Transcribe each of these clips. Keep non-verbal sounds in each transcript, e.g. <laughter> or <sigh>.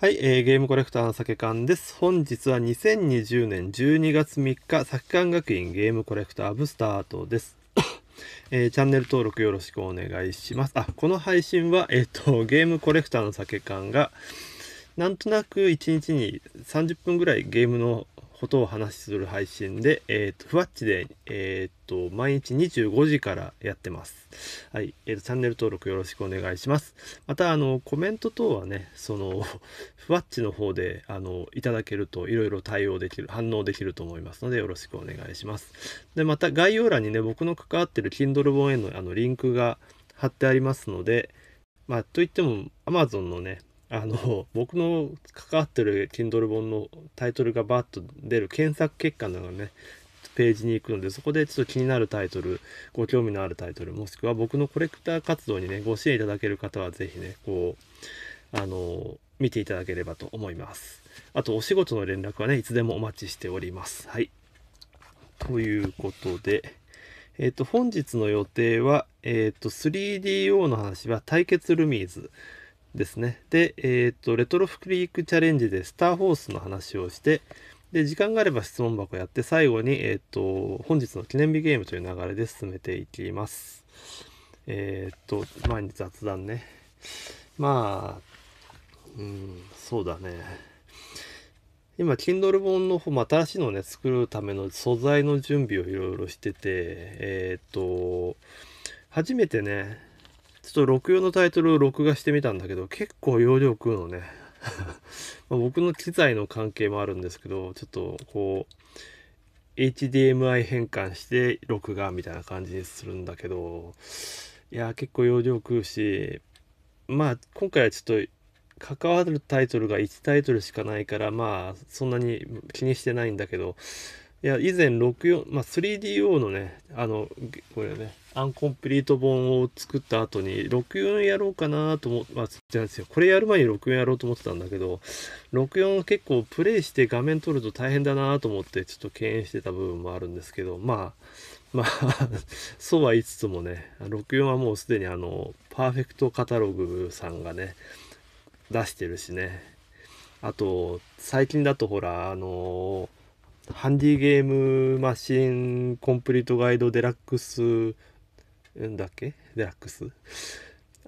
はい、えー、ゲームコレクターの酒缶です。本日は2020年12月3日、酒缶学院ゲームコレクターブスタートです。<coughs> えー、チャンネル登録よろしくお願いします。あ、この配信は、えっ、ー、と、ゲームコレクターの酒缶が、なんとなく1日に30分ぐらいゲームのことを話する配信で、えっ、ー、と、ふわっちで、えっ、ー、と、毎日25時からやってます。はい。えっ、ー、と、チャンネル登録よろしくお願いします。また、あの、コメント等はね、その、<laughs> ふわっちの方で、あの、いただけると、いろいろ対応できる、反応できると思いますので、よろしくお願いします。で、また、概要欄にね、僕の関わってる Kindle 本への、あの、リンクが貼ってありますので、まあ、といっても、Amazon のね、あの僕の関わってる Kindle 本のタイトルがバッと出る検索結果なのねページに行くのでそこでちょっと気になるタイトルご興味のあるタイトルもしくは僕のコレクター活動にねご支援いただける方は是非ねこうあの見ていただければと思いますあとお仕事の連絡はねいつでもお待ちしておりますはいということでえっ、ー、と本日の予定はえっ、ー、と 3DO の話は対決ルミーズですね。で、えっ、と、レトロフリークチャレンジでスターホースの話をして、で、時間があれば質問箱やって、最後に、えっ、と、本日の記念日ゲームという流れで進めていきます。えっ、と、前に雑談ね。まあ、うん、そうだね。今、Kindle 本の方、ま新しいのをね、作るための素材の準備をいろいろしてて、えっ、と、初めてね、ちょっと64のタイトルを録画してみたんだけど、結構容量食うのね。<laughs> ま僕の機材の関係もあるんですけど、ちょっとこう、HDMI 変換して録画みたいな感じにするんだけど、いや、結構容量食うし、まあ、今回はちょっと、関わるタイトルが1タイトルしかないから、まあ、そんなに気にしてないんだけど、いや、以前64、まあ、3DO のね、あの、これね、アンコンプリート本を作った後に、64やろうかなと思って、まあ、じゃなですよ。これやる前に64やろうと思ってたんだけど、64結構プレイして画面撮ると大変だなと思って、ちょっと敬遠してた部分もあるんですけど、まあ、まあ <laughs> そうは言いつつもね、64はもうすでにあの、パーフェクトカタログさんがね、出してるしね。あと、最近だとほら、あのーハンディゲームマシンコンプリートガイドデラックスんだっけデラックス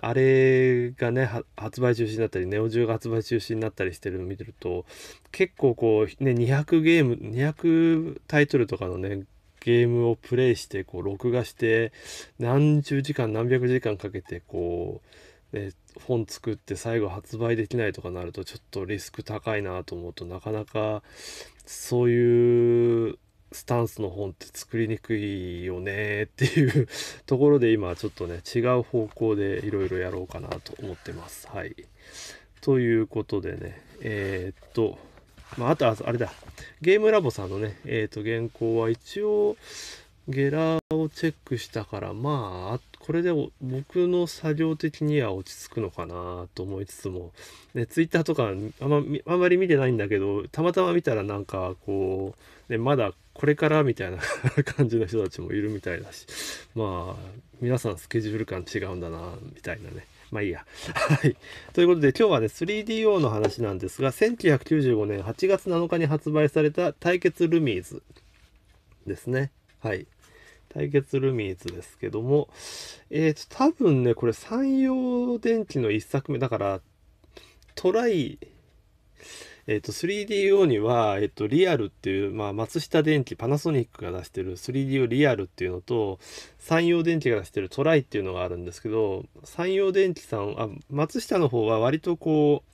あれがね発売中止になったりネオ10が発売中止になったりしてるのを見てると結構こうね200ゲーム200タイトルとかのねゲームをプレイしてこう録画して何十時間何百時間かけてこう、ね、本作って最後発売できないとかなるとちょっとリスク高いなと思うとなかなかそういうスタンスの本って作りにくいよねっていうところで今ちょっとね違う方向でいろいろやろうかなと思ってます。はい。ということでね、えー、っと、まあ、あとあれだ、ゲームラボさんのね、えー、っと原稿は一応、ゲラーをチェックしたから、まあ、これで僕の作業的には落ち着くのかなと思いつつも、ね、ツイッターとかあん,、まあんまり見てないんだけど、たまたま見たらなんかこう、ね、まだこれからみたいな感じの人たちもいるみたいだし、まあ、皆さんスケジュール感違うんだな、みたいなね。まあいいや。はい。ということで今日はね、3DO の話なんですが、1995年8月7日に発売された対決ルミーズですね。はい。対決ルミーズですけども、えっ、ー、と、多分ね、これ山陽電機の1作目、だから、トライ、えっ、ー、と、3DO には、えっ、ー、と、リアルっていう、まあ、松下電機、パナソニックが出してる 3DO リアルっていうのと、山陽電機が出してるトライっていうのがあるんですけど、山陽電機さん、あ松下の方は割とこう、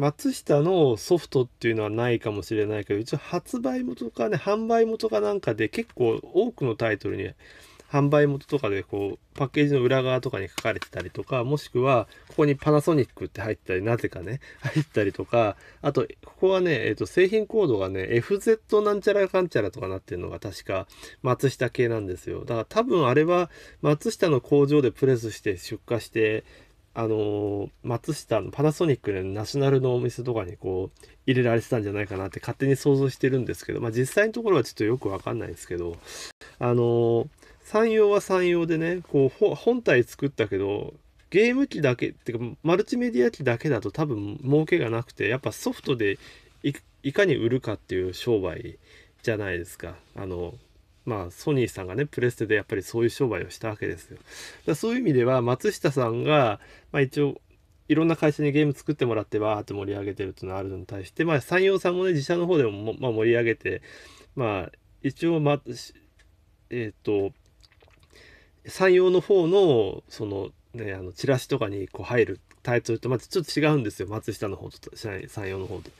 松下のソフトっていうのはないかもしれないけど、一応発売元かね、販売元かなんかで結構多くのタイトルに販売元とかでこうパッケージの裏側とかに書かれてたりとか、もしくはここにパナソニックって入ったり、なぜかね、入ったりとか、あと、ここはね、えっ、ー、と、製品コードがね、FZ なんちゃらかんちゃらとかなってるのが確か松下系なんですよ。だから多分あれは松下の工場でプレスして出荷して、あの松下のパナソニックのナショナルのお店とかにこう入れられてたんじゃないかなって勝手に想像してるんですけど、まあ、実際のところはちょっとよくわかんないんですけどあの山陽は山陽でねこう本体作ったけどゲーム機だけっていうかマルチメディア機だけだと多分儲けがなくてやっぱソフトでいかに売るかっていう商売じゃないですかあのまあ、ソニーさんがねプレステでやっぱりそういう商売をしたわけですよ。だそういう意味では松下さんが、まあ、一応いろんな会社にゲーム作ってもらってわーって盛り上げてるっていうのはあるのに対して、まあ、山陽さんもね自社の方でもまあ、盛り上げて、まあ、一応、ま、えっ、ー、と山陽の方のその,、ね、あのチラシとかにこう入るタイトルとまたちょっと違うんですよ松下の方と山陽の方と。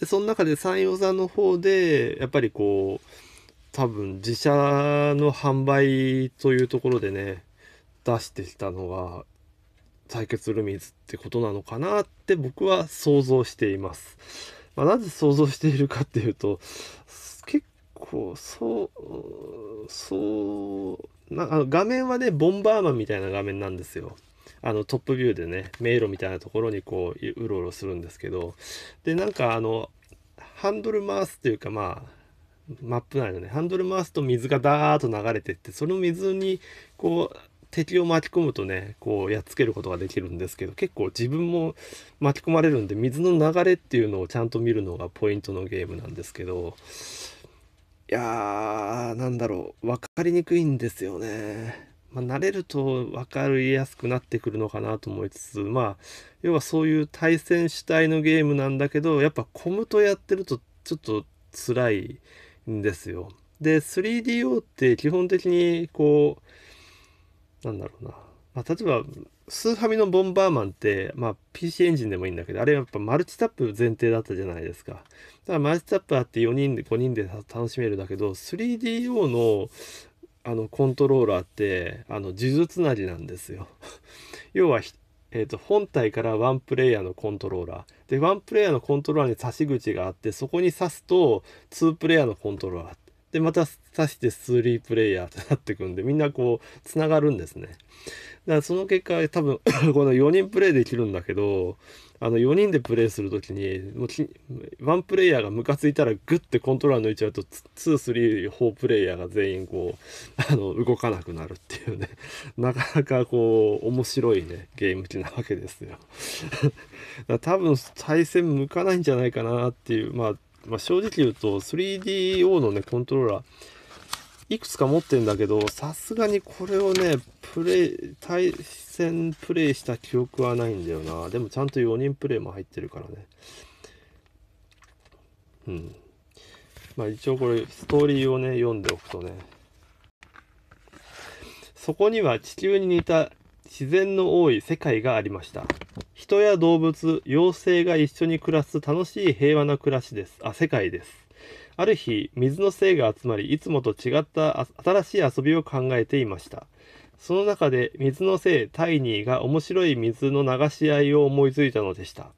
でその中で山陽さんの方でやっぱりこう多分自社の販売というところでね出してきたのが採血ルミズってことなのかなって僕は想像しています。まあ、なぜ想像しているかっていうと結構そうそうなあの画面はねボンバーマンみたいな画面なんですよ。あのトップビューでね迷路みたいなところにこううろうろするんですけどでなんかあのハンドル回すというかまあマップ内のねハンドル回すと水がダーッと流れてってその水にこう敵を巻き込むとねこうやっつけることができるんですけど結構自分も巻き込まれるんで水の流れっていうのをちゃんと見るのがポイントのゲームなんですけどいやーなんだろう分かりにくいんですよね。まあ、慣れると分かりやすくなってくるのかなと思いつつまあ要はそういう対戦主体のゲームなんだけどやっぱコムとやってるとちょっと辛いんですよ。で 3DO って基本的にこうなんだろうな、まあ、例えばスーファミのボンバーマンって、まあ、PC エンジンでもいいんだけどあれはやっぱマルチタップ前提だったじゃないですかだからマルチタップあって4人で5人で楽しめるんだけど 3DO のあのコントローラーってあの呪術なりなんですよ <laughs> 要はえー、と本体からワンプレイヤーのコントローラーでワンプレイヤーのコントローラーに差し口があってそこに挿すと2プレイヤーのコントローラーでまた刺して3プレイヤーってなってくんでみんなこうつながるんですねだからその結果多分この4人プレイできるんだけどあの4人でプレイする時にもうワンプレイヤーがムカついたらグッてコントローラー抜いちゃうと234プレイヤーが全員こう <laughs> あの動かなくなるっていうね <laughs> なかなかこう面白いねゲーム機なわけですよ <laughs> 多分対戦向かないんじゃないかなっていうまあ、まあ、正直言うと 3DO のねコントローラーいくつか持ってるんだけど、さすがにこれをね、プレイ、対戦プレイした記憶はないんだよな。でもちゃんと4人プレイも入ってるからね。うん。まあ一応これ、ストーリーをね、読んでおくとね。そこには地球に似た自然の多い世界がありました。人や動物、妖精が一緒に暮らす楽しい平和な暮らしです。あ、世界です。ある日、水の精が集まり、いつもと違った新しい遊びを考えていました。その中で、水の精タイニーが面白い水の流し合いを思いついたのでした。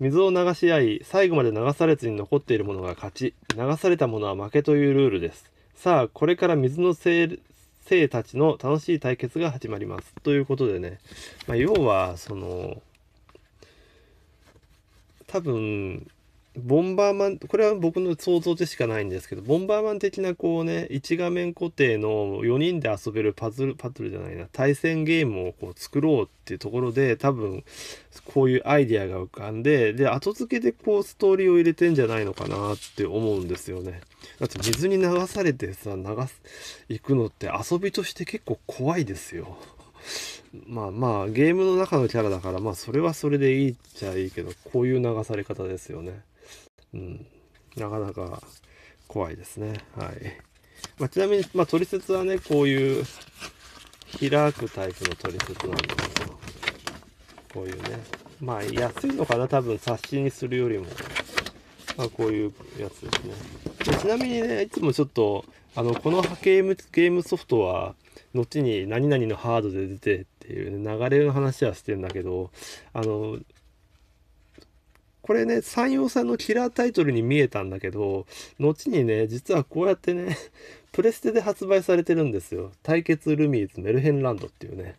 水を流し合い、最後まで流されずに残っているものが勝ち、流されたものは負けというルールです。さあ、これから水の精生たちの楽しい対決が始まります。ということでね、まあ、要は、その、多分、ボンバーマン、これは僕の想像でしかないんですけど、ボンバーマン的なこうね、1画面固定の4人で遊べるパズル、パズルじゃないな、対戦ゲームをこう作ろうっていうところで、多分、こういうアイデアが浮かんで、で、後付けでこうストーリーを入れてんじゃないのかなって思うんですよね。だって水に流されてさ、流す、行くのって遊びとして結構怖いですよ。まあまあゲームの中のキャラだからまあそれはそれでいいっちゃいいけどこういう流され方ですよね。うん、なかなか怖いですね。はい。まあ、ちなみに、まあ、取説はね、こういう開くタイプの取説なんですけど、こういうね、まあ、安いのかな、多分、冊子にするよりも。まあ、こういうやつですね。でちなみにね、いつもちょっと、あの、このゲーム、ゲームソフトは、後に何々のハードで出てっていう、ね、流れの話はしてんだけど、あの、これね、山陽さんのキラータイトルに見えたんだけど、後にね、実はこうやってね、プレステで発売されてるんですよ。対決ルミーズメルヘンランドっていうね。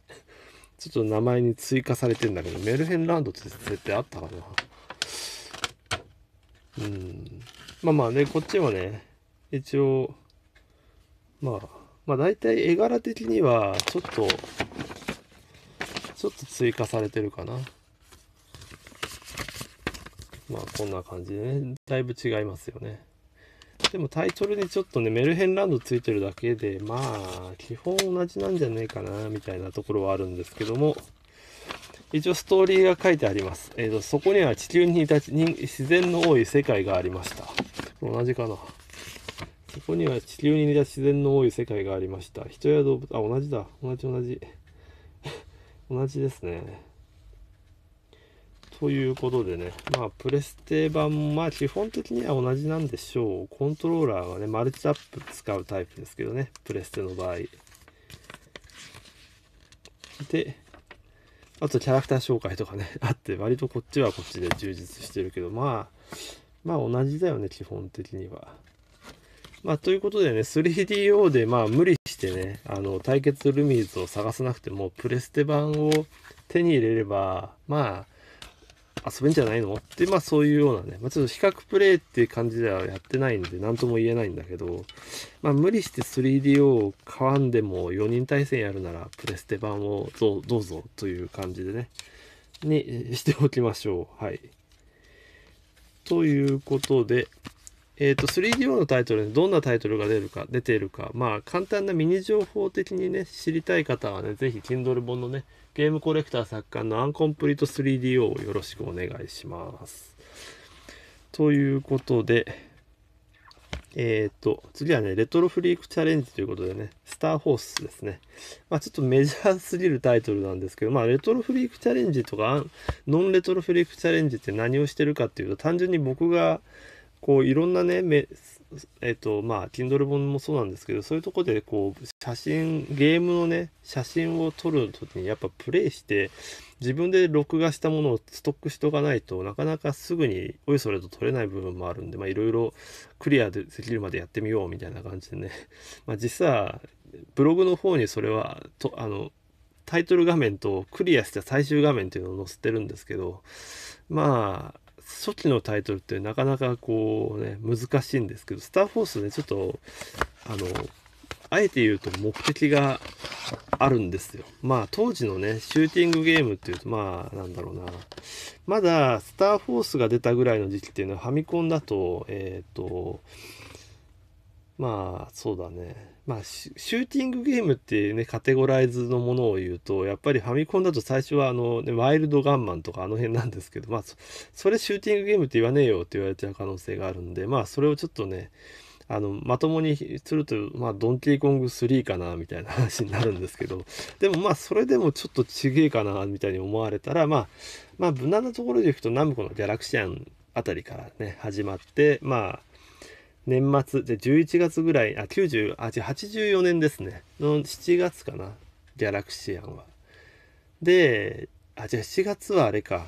ちょっと名前に追加されてんだけど、メルヘンランドって絶対あったかな。うん。まあまあね、こっちはね、一応、まあ、まあ大体絵柄的には、ちょっと、ちょっと追加されてるかな。まあこんな感じでね、だいぶ違いますよね。でもタイトルにちょっとね、メルヘンランドついてるだけで、まあ、基本同じなんじゃねえかな、みたいなところはあるんですけども、一応ストーリーが書いてあります。えっ、ー、と、そこには地球にいた自然の多い世界がありました。同じかな。そこには地球に似た自然の多い世界がありました。人や動物、あ、同じだ。同じ同じ。<laughs> 同じですね。ということでね、まあ、プレステ版、まあ、基本的には同じなんでしょう。コントローラーはね、マルチアップ使うタイプですけどね、プレステの場合。で、あとキャラクター紹介とかね、<laughs> あって、割とこっちはこっちで充実してるけど、まあ、まあ同じだよね、基本的には。まあ、ということでね、3DO で、まあ、無理してね、あの、対決ルミーズを探さなくても、プレステ版を手に入れれば、まあ、遊べんじゃないのってまあそういうようなね、まあ、ちょっと比較プレイっていう感じではやってないんで何とも言えないんだけど、まあ、無理して 3DO を買わんでも4人対戦やるならプレステ版をどうぞという感じでねにしておきましょうはいということでえーと、3DO のタイトルでどんなタイトルが出るか出ているかまあ簡単なミニ情報的にね知りたい方はね是非 Kindle 本のねゲームコレクター作家のアンコンプリート 3DO をよろしくお願いします。ということでえっ、ー、と次はねレトロフリークチャレンジということでねスターホースですねまあちょっとメジャーすぎるタイトルなんですけどまあレトロフリークチャレンジとかノンレトロフリークチャレンジって何をしてるかっていうと単純に僕がこういろんなねめえっとまあ Kindle 本もそうなんですけどそういうとこでこう写真ゲームのね写真を撮る時にやっぱプレイして自分で録画したものをストックしとかないとなかなかすぐにおいそれと撮れない部分もあるんでまあいろいろクリアできるまでやってみようみたいな感じでね <laughs> まあ実はブログの方にそれはとあのタイトル画面とクリアした最終画面というのを載せてるんですけどまあ初期のタイトルってなかなかこうね難しいんですけど「スター・フォースね」ちょっとあのあえて言うと目的があるんですよ。まあ当時のねシューティングゲームっていうとまあなんだろうなまだ「スター・フォース」が出たぐらいの時期っていうのはファミコンだとえっ、ー、とまあそうだねまあ、シューティングゲームっていうね、カテゴライズのものを言うと、やっぱりファミコンだと最初はあの、ね、ワイルドガンマンとかあの辺なんですけど、まあ、それシューティングゲームって言わねえよって言われちゃう可能性があるんで、まあ、それをちょっとね、あの、まともにすると、まあ、ドンキーコング3かな、みたいな話になるんですけど、でもまあ、それでもちょっとちげえかな、みたいに思われたら、まあ、まあ、無難なところでいくと、ナムコのギャラクシアンあたりからね、始まって、まあ、年末、じゃ11月ぐらい、あ、90、あ、じゃ84年ですね。の7月かな。ギャラクシアンは。で、あ、じゃあ7月はあれか。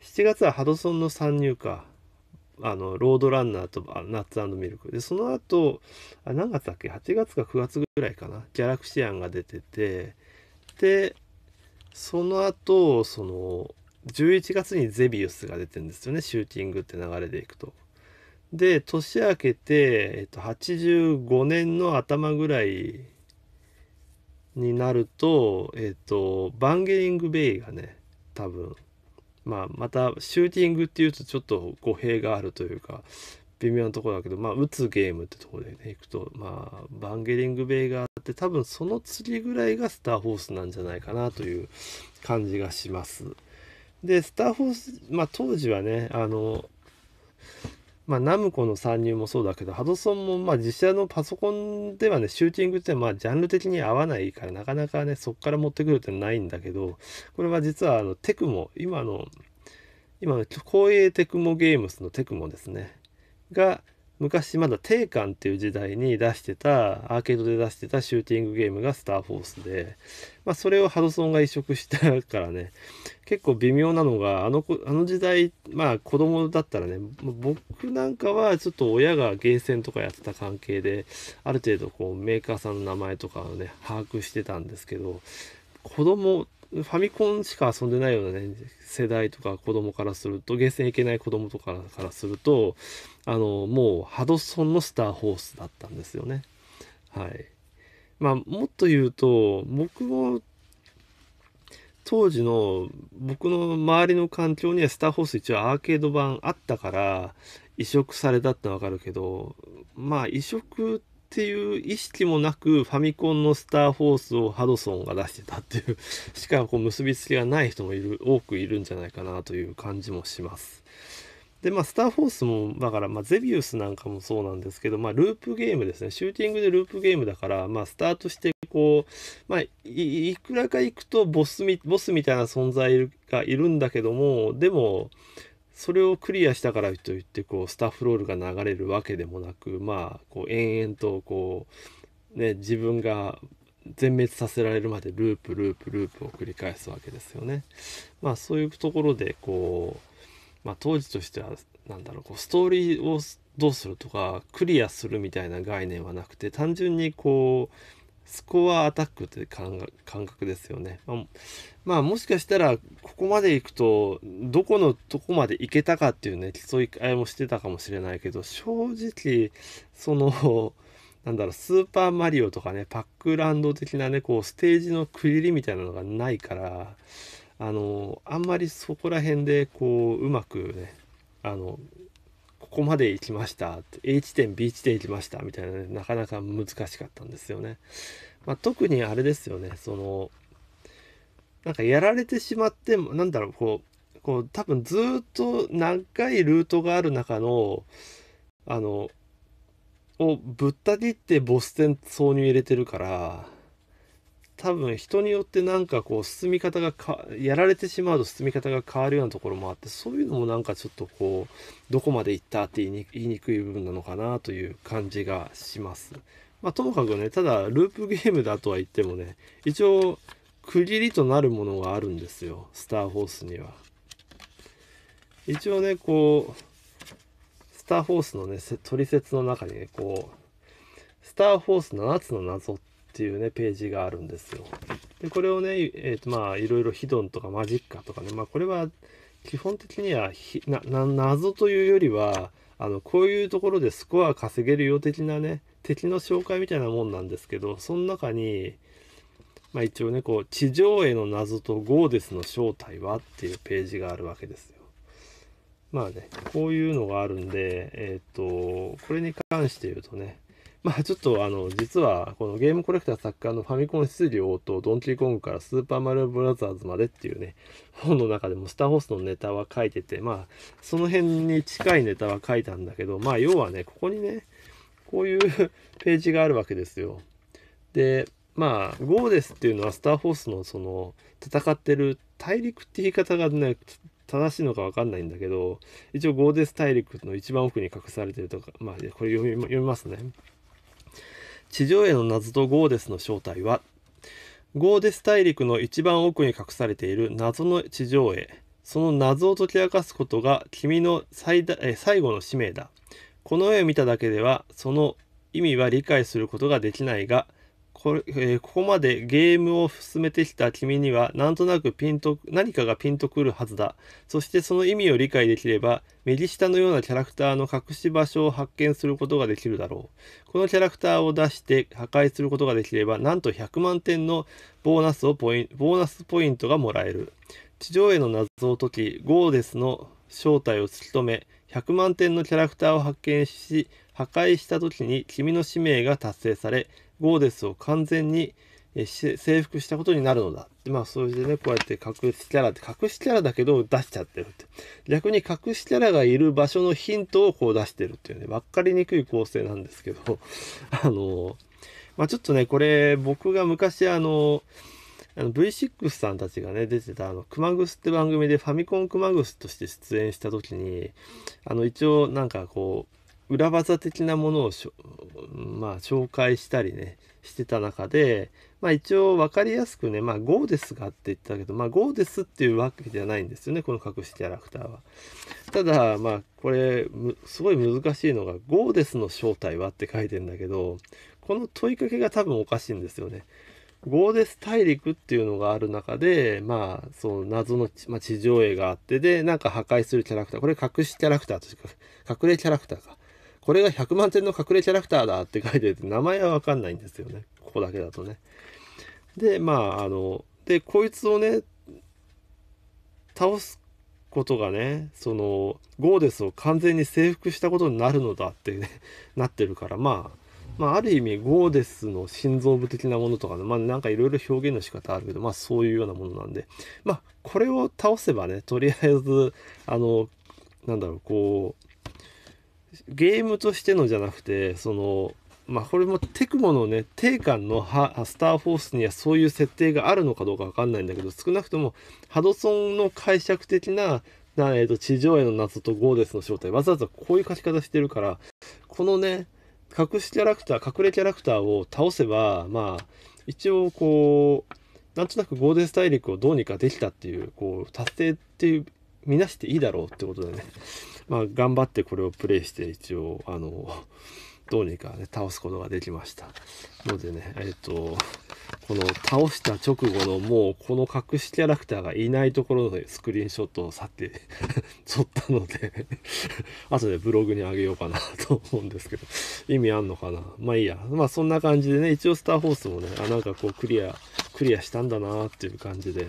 7月はハドソンの参入か。あの、ロードランナーとナッツミルク。で、その後、あ何月だっけ ?8 月か9月ぐらいかな。ギャラクシアンが出てて、で、その後、その、11月にゼビウスが出てるんですよね。シューティングって流れでいくと。で年明けて、えっと、85年の頭ぐらいになると、えっと、バンゲリング・ベイがね多分、まあ、またシューティングっていうとちょっと語弊があるというか微妙なところだけど、まあ、打つゲームってとこでねいくと、まあ、バンゲリング・ベイがあって多分その次ぐらいがスター・ホースなんじゃないかなという感じがします。でスター・ホース、まあ、当時はねあのまあ、ナムコの参入もそうだけど、ハドソンも、まあ、実写のパソコンではね、シューティングって、まあ、ジャンル的に合わないから、なかなかね、そこから持ってくるってないんだけど、これは実は、あの、テクモ、今の、今の、公営テクモゲームスのテクモですね、が、昔まだ定冠っていう時代に出してたアーケードで出してたシューティングゲームがスターフォースでまあ、それをハドソンが移植したからね結構微妙なのがあのあの時代まあ子供だったらね僕なんかはちょっと親がゲーセンとかやってた関係である程度こうメーカーさんの名前とかをね把握してたんですけど子供ファミコンしか遊んでないようなね世代とか子供からするとゲーセン行けない子供とかからするとあのもうハドソンのスターホースだったんですよねはい。まあ、もっと言うと、僕も、当時の僕の周りの環境にはスターホース一応アーケード版あったから移植されたってわかるけど、まあ移植っていう意識もなくファミコンのスターホースをハドソンが出してたっていうしかこう結びつきがない人もいる、多くいるんじゃないかなという感じもします。で、まあ、スターフォースも、だから、まあ、ゼビウスなんかもそうなんですけど、まあ、ループゲームですね。シューティングでループゲームだから、まあ、スタートして、こう、まあ、いくらか行くとボスみ、ボスみたいな存在がいるんだけども、でも、それをクリアしたからといって、こう、スタッフロールが流れるわけでもなく、まあ、こう、延々と、こう、ね、自分が全滅させられるまでループ、ループ、ループを繰り返すわけですよね。まあ、そういうところで、こう、まあ、当時としてはなんだろうこうストーリーをどうするとかクリアするみたいな概念はなくて単純にこうスコアアタックって感覚ですよね。まあもしかしたらここまで行くとどこのとこまで行けたかっていうね競い合いもしてたかもしれないけど正直そのなんだろうスーパーマリオとかねパックランド的なねこうステージの区切りみたいなのがないからあのあんまりそこら辺でこううまくねあのここまで行きました A 地点 B 地点行きましたみたいなねなかなか難しかったんですよね。まあ、特にあれですよねそのなんかやられてしまってもなんだろうこうこう多分ずっと長いルートがある中のあのをぶった切ってボス戦挿入入れてるから多分人によってなんかこう進み方がやられてしまうと進み方が変わるようなところもあってそういうのもなんかちょっとこうどこまで行ったって言いに言いにくい部分なのかなという感じがします。まあ、ともかくねただループゲームだとは言ってもね一応区切りとなるものがあるんですよスターフォースには。一応ねこうスターフォースのね、トリセツの中にね、こう、スターフォース7つの謎っっていうね、ページがあるんですよ。で、これをね、えっ、ー、と、まあ、いろいろヒドンとかマジッカとかね、まあ、これは基本的にはひな謎というよりは、あの、こういうところでスコア稼げるよ的なね、敵の紹介みたいなもんなんですけど、その中に、まあ一応ね、こう、地上絵の謎とゴーデスの正体はっていうページがあるわけですよ。まあね、こういうのがあるんで、えっ、ー、と、これに関して言うとね、まあちょっとあの、実はこのゲームコレクター作家のファミコン質量とドンキーコングからスーパーマリオブラザーズまでっていうね、<laughs> 本の中でもスターホースのネタは書いてて、まあその辺に近いネタは書いたんだけど、まあ要はね、ここにね、こういうページがあるわけですよ。で、まあ、ゴーデスっていうのはスターホースのその戦ってる大陸って言い方がね、正しいのか分かんないんだけど、一応ゴーデス大陸の一番奥に隠されてるとか、まあ、これ読みますね。地上絵の謎とゴーデスの正体はゴーデス大陸の一番奥に隠されている謎の地上絵その謎を解き明かすことが君の最大最後の使命だこの絵を見ただけではその意味は理解することができないがこれ、えー、ここまでゲームを進めてきた君にはなんとなくピンと何かがピンとくるはずだそしてその意味を理解できれば右下のようなキャラクターの隠し場所を発見することができるだろうこのキャラクターを出して破壊することができればなんと100万点のボーナスをポインボーナスポイントがもらえる地上絵の謎を解きゴーデスの正体を突き止め100万点のキャラクターを発見し破壊した時に君の使命が達成されゴーデスを完全に征服したことになるのだ。まあ、それでね、こうやって隠しキャラって、隠しキャラだけど出しちゃってるって。逆に隠しキャラがいる場所のヒントをこう出してるっていうね、分かりにくい構成なんですけど、<laughs> あの、まあ、ちょっとね、これ、僕が昔、あの、あの V6 さんたちがね、出てた、あの、クマグスって番組でファミコンクマグスとして出演した時に、あの、一応、なんかこう、裏技的なものをしょ、まあ、紹介したりねしてた中で、まあ、一応分かりやすくね「まあ、GO ですが」って言ったけど「まあ、GO です」っていうわけじゃないんですよねこの隠しキャラクターは。ただまあこれすごい難しいのが「GO ですの正体は?」って書いてんだけどこの問いかけが多分おかしいんですよね。ゴーデス大陸っていうのがある中で、まあ、その謎の、まあ、地上絵があって、で、なんか破壊するキャラクター、これ隠しキャラクターとしか、隠れキャラクターか。これが100万点の隠れキャラクターだって書いてる名前はわかんないんですよね。ここだけだとね。で、まあ、あの、で、こいつをね、倒すことがね、その、ゴーデスを完全に征服したことになるのだってね、<laughs> なってるから、まあ、まあ、ある意味ゴーデスの心臓部的なものとかね、まあ、なんかいろいろ表現の仕方あるけど、まあ、そういうようなものなんで、まあ、これを倒せばねとりあえずあのなんだろうこうゲームとしてのじゃなくてそのまあこれもテクモのね定感のスターフォースにはそういう設定があるのかどうか分かんないんだけど少なくともハドソンの解釈的なな、えーと、地上絵の謎とゴーデスの正体わざわざこういう書き方してるからこのね隠しキャラクター隠れキャラクターを倒せばまあ一応こうなんとなくゴーデス大陸をどうにかできたっていうこう達成っていう見なしていいだろうってことでね、<laughs> まあ、頑張ってこれをプレイして一応あのどうにかね倒すことができましたのでねえっ、ー、とこの倒した直後のもうこの隠しキャラクターがいないところでスクリーンショットをさって <laughs> 撮ったので <laughs> 後でブログにあげようかなと思うんですけど意味あんのかなまあいいやまあそんな感じでね一応スターホースもねあなんかこうクリアクリアしたんだなっていう感じで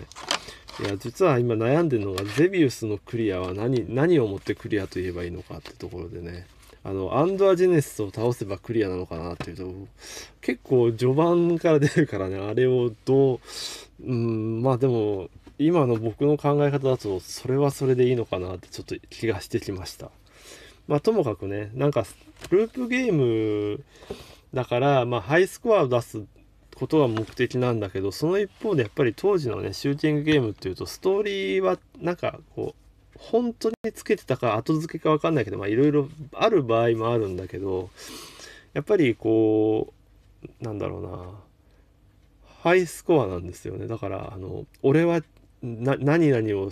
いや実は今悩んでるのがゼビウスのクリアは何何をもってクリアと言えばいいのかってところでねあのアンドアジェネスを倒せばクリアなのかなっていうと結構序盤から出るからねあれをどううんまあでも今の僕の考え方だとそれはそれでいいのかなってちょっと気がしてきましたまあともかくねなんかループゲームだから、まあ、ハイスコアを出すことが目的なんだけどその一方でやっぱり当時のねシューティングゲームっていうとストーリーはなんかこう本当につけてたか後付けか分かんないけどいろいろある場合もあるんだけどやっぱりこうなんだろうなハイスコアなんですよねだからあの俺は何々を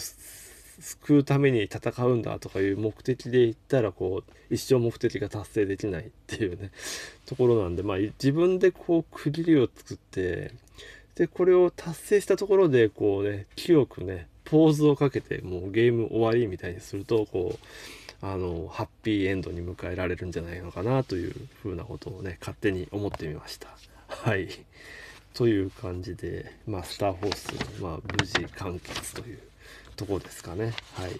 救うために戦うんだとかいう目的で言ったらこう一生目的が達成できないっていうね <laughs> ところなんでまあ自分でこう区切りを作ってでこれを達成したところでこうね清くねポーズをかけてもうゲーム終わりみたいにするとこうあのハッピーエンドに迎えられるんじゃないのかなというふうなことをね勝手に思ってみました。はいという感じで、まあ、スターフォース、まあ、無事完結というとこですかね。はい。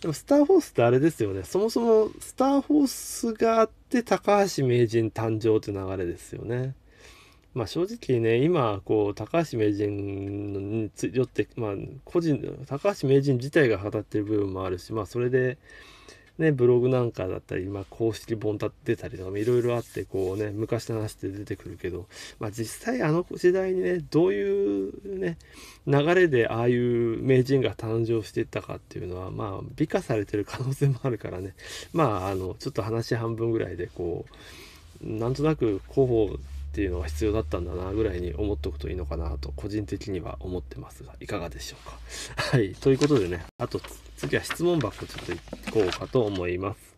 でも、スターフォースってあれですよね。そもそも、スターフォースがあって、高橋名人誕生という流れですよね。まあ、正直ね、今、こう、高橋名人によって、まあ、個人、高橋名人自体が語ってる部分もあるし、まあ、それで、ね、ブログなんかだったり、まあ、公式本立ってたりとか、いろいろあって、こうね、昔の話って出てくるけど、まあ、実際あの時代にね、どういうね、流れでああいう名人が誕生していったかっていうのは、まあ、美化されてる可能性もあるからね、まあ、あの、ちょっと話半分ぐらいで、こう、なんとなく広報っていうのが必要だったんだなぐらいに思っておくといいのかなと個人的には思ってますがいかがでしょうか。はいということでねあと次は質問箱ちょっと行こうかと思います。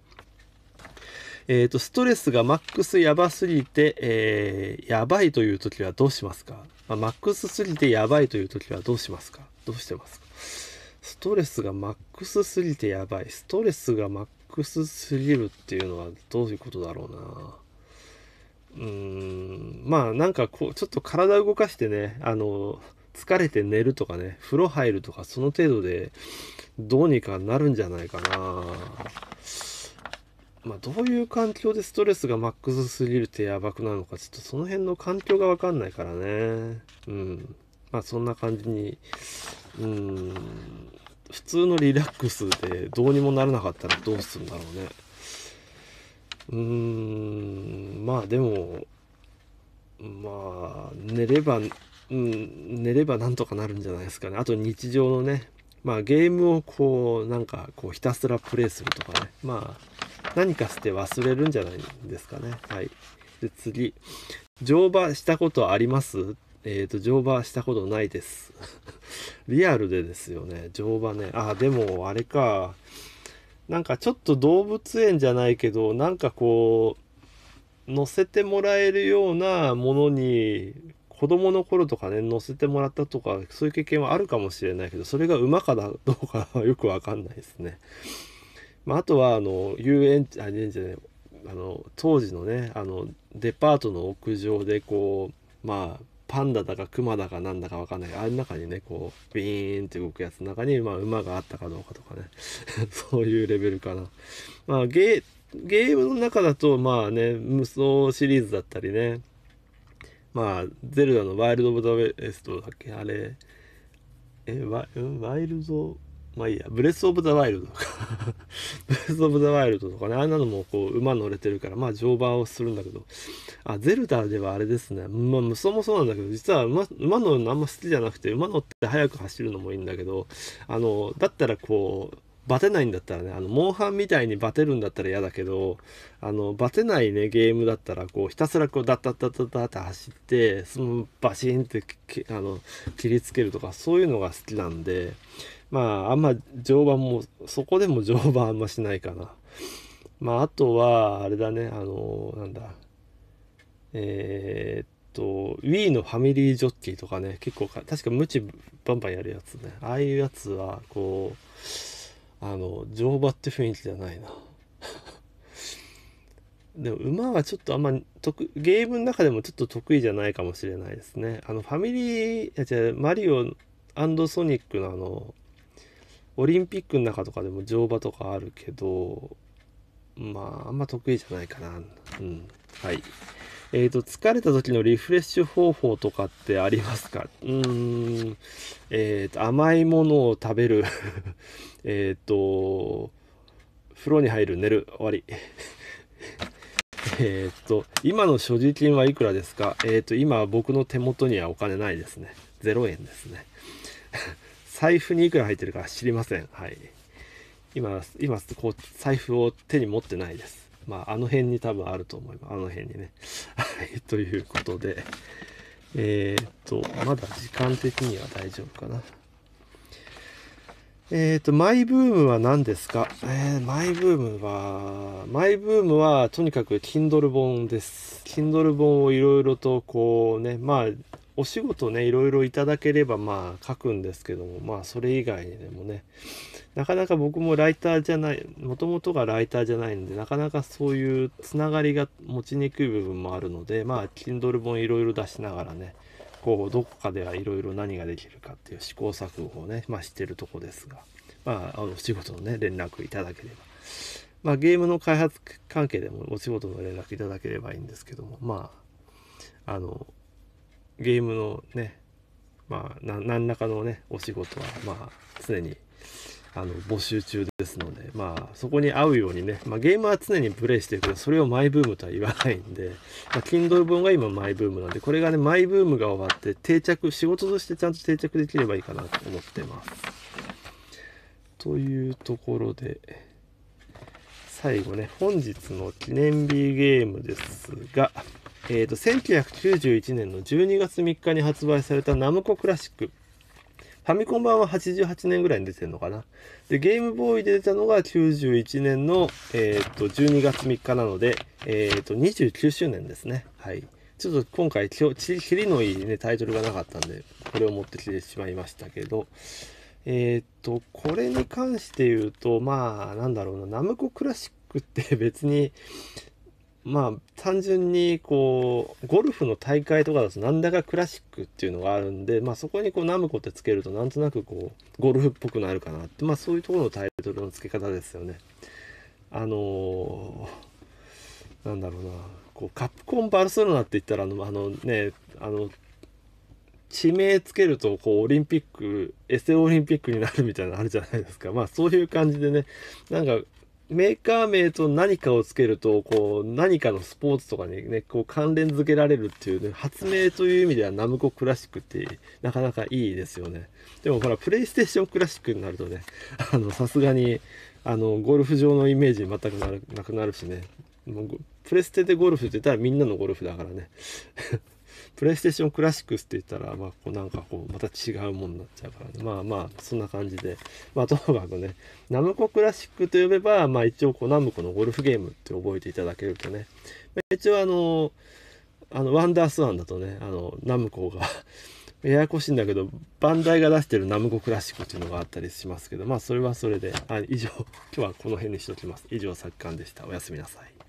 えっ、ー、と、ストレスがマックスやばすぎて、えー、やばいという時はどうしますか、まあ、マックスすぎてやばいという時はどうしますかどうしてますかストレスがマックスすぎてやばい。ストレスがマックスすぎるっていうのはどういうことだろうな。うーん、まあなんかこう、ちょっと体動かしてね、あの、疲れて寝るとかね、風呂入るとか、その程度でどうにかなるんじゃないかな。まあ、どういう環境でストレスがマックスすぎるってやばくなるのか、ちょっとその辺の環境がわかんないからね。うん。まあ、そんな感じに、うん、普通のリラックスでどうにもならなかったらどうするんだろうね。うーん、まあでも、まあ、寝ればうん、寝ればなんとかなるんじゃないですかね。あと日常のね、まあゲームをこう、なんかこうひたすらプレイするとかね。まあ、何かして忘れるんじゃないですかね。はい。で、次。乗馬したことありますえっ、ー、と、乗馬したことないです。<laughs> リアルでですよね。乗馬ね。あ、でもあれか。なんかちょっと動物園じゃないけど、なんかこう、乗せてもらえるようなものに子供の頃とかね、乗せてもらったとか、そういう経験はあるかもしれないけど、それが馬かどうかはよくわかんないですね。まあ、あとは、あの、遊園地、あ、れじゃない、あの、当時のね、あの、デパートの屋上で、こう、まあ、パンダだかクマだかなんだかわかんないあれの中にねこうビーンって動くやつの中に、まあ、馬があったかどうかとかね <laughs> そういうレベルかな、まあ、ゲームの中だとまあね無双シリーズだったりねまあ、ゼルダのワイルド・オブ・ザ・ウェストだっけあれ、え、ワワイルド、まあいいや、ブレス・オブ・ザ・ワイルドとか <laughs> ブレス・オブ・ザ・ワイルドとかね、あんなのもこう、馬乗れてるから、まあ乗馬をするんだけど、あ、ゼルダではあれですね、まあ、そもそうなんだけど、実は馬馬乗るのあんま好きじゃなくて、馬乗って早く走るのもいいんだけど、あの、だったらこう、バテないんだったらね、あの、モンハンみたいにバテるんだったら嫌だけど、あの、バテないね、ゲームだったら、こう、ひたすらこう、ダッダッダッダッダッって走って、その、バシンって、あの、切りつけるとか、そういうのが好きなんで、まあ、あんま乗馬も、そこでも乗馬あんましないかな。まあ、あとは、あれだね、あの、なんだ、えー、っと、Wii のファミリージョッキーとかね、結構か、確か無知バンバンやるやつね。ああいうやつは、こう、あの乗馬って雰囲気じゃないな <laughs> でも馬はちょっとあんま得ゲームの中でもちょっと得意じゃないかもしれないですねあのファミリーやマリオソニックのあのオリンピックの中とかでも乗馬とかあるけどまああんま得意じゃないかなうんはいえっ、ー、と、疲れた時のリフレッシュ方法とかってありますか <laughs> うーん、えっ、ー、と、甘いものを食べる <laughs> えっと、風呂に入る、寝る、終わり。<laughs> えっと、今の所持金はいくらですかえっと、今僕の手元にはお金ないですね。0円ですね。財布にいくら入ってるか知りません。はい。今、今、こう、財布を手に持ってないです。まあ、あの辺に多分あると思います。あの辺にね。はい、ということで、えー、っと、まだ時間的には大丈夫かな。えっ、と、マイブームは何ですかえー、マイブームは、マイブームはとにかく Kindle 本です。Kindle 本をいろいろとこうね、まあお仕事ねいろいろいただければまあ書くんですけどもまあそれ以外にでもねなかなか僕もライターじゃないもともとがライターじゃないんでなかなかそういうつながりが持ちにくい部分もあるのでまあ Kindle 本いろいろ出しながらねこうどこかではいろいろ何ができるかっていう試行錯誤をね、まあ、してるとこですが、まあ、あの仕事のね連絡いただければ、まあ、ゲームの開発関係でもお仕事の連絡いただければいいんですけどもまああのゲームのねまあ何らかのねお仕事はまあ常にあの募集中ですのでまあそこに合うようにね、まあ、ゲームは常にプレイしてるけどそれをマイブームとは言わないんで、まあ、Kindle 本が今マイブームなんでこれがねマイブームが終わって定着仕事としてちゃんと定着できればいいかなと思ってます。というところで最後ね本日の記念日ゲームですがえーと、1991年の12月3日に発売されたナムコクラシックファミコン版は88年ぐらいに出てるのかな。で、ゲームボーイで出たのが91年の、えー、と12月3日なので、えー、と29周年ですね。はい。ちょっと今回、ちょりのいい、ね、タイトルがなかったんで、これを持ってきてしまいましたけど、えっ、ー、と、これに関して言うと、まあ、なんだろうな、ナムコクラシックって別に、まあ単純にこうゴルフの大会とかだとなんだかクラシックっていうのがあるんで、まあ、そこにこうナムコってつけるとなんとなくこうゴルフっぽくなるかなって、まあ、そういうところのタイトルの付け方ですよね。あのー、なんだろうなこうカプコンバルセロナって言ったらあのあのねあの地名つけるとこうオリンピックエセオリンピックになるみたいなのあるじゃないですかまあそういう感じでねなんかメーカー名と何かをつけると、こう、何かのスポーツとかにね、こう関連づけられるっていうね、発明という意味ではナムコクラシックってなかなかいいですよね。でもほら、プレイステーションクラシックになるとね、<laughs> あの、さすがに、あの、ゴルフ場のイメージ全くなくなるしね、もうプレステでゴルフって言ったらみんなのゴルフだからね。プレイステーションクラシックスって言ったら、まあ、こうなんかこう、また違うもんになっちゃうからね。まあまあ、そんな感じで。まあ、ともかくね、ナムコクラシックと呼べば、まあ一応こう、ナムコのゴルフゲームって覚えていただけるとね。一応あの、あの、ワンダースワンだとね、あの、ナムコが <laughs> ややこしいんだけど、バンダイが出してるナムコクラシックっていうのがあったりしますけど、まあそれはそれで、あ以上、今日はこの辺にしときます。以上、作館でした。おやすみなさい。